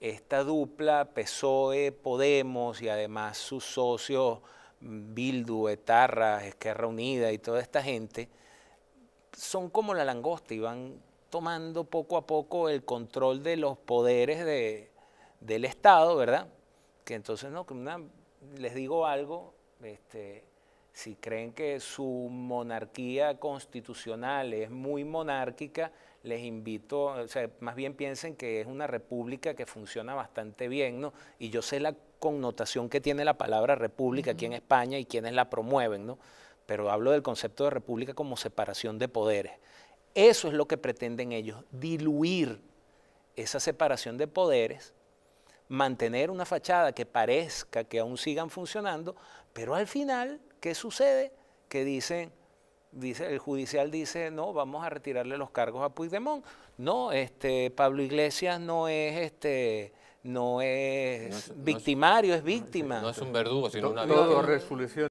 esta dupla PSOE Podemos y además sus socios mm, Bildu, Etarra, Esquerra Unida y toda esta gente son como la langosta y van tomando poco a poco el control de los poderes de, del Estado, ¿verdad? Que entonces no, les digo algo, este, si creen que su monarquía constitucional es muy monárquica, les invito, o sea, más bien piensen que es una república que funciona bastante bien, ¿no? Y yo sé la connotación que tiene la palabra república aquí en España y quienes la promueven, ¿no? Pero hablo del concepto de república como separación de poderes. Eso es lo que pretenden ellos, diluir esa separación de poderes mantener una fachada que parezca que aún sigan funcionando, pero al final, ¿qué sucede? Que dicen, dice, el judicial dice, no, vamos a retirarle los cargos a Puigdemont. No, este, Pablo Iglesias no es este no es, victimario, es, víctima. No es un verdugo, sino una víctima.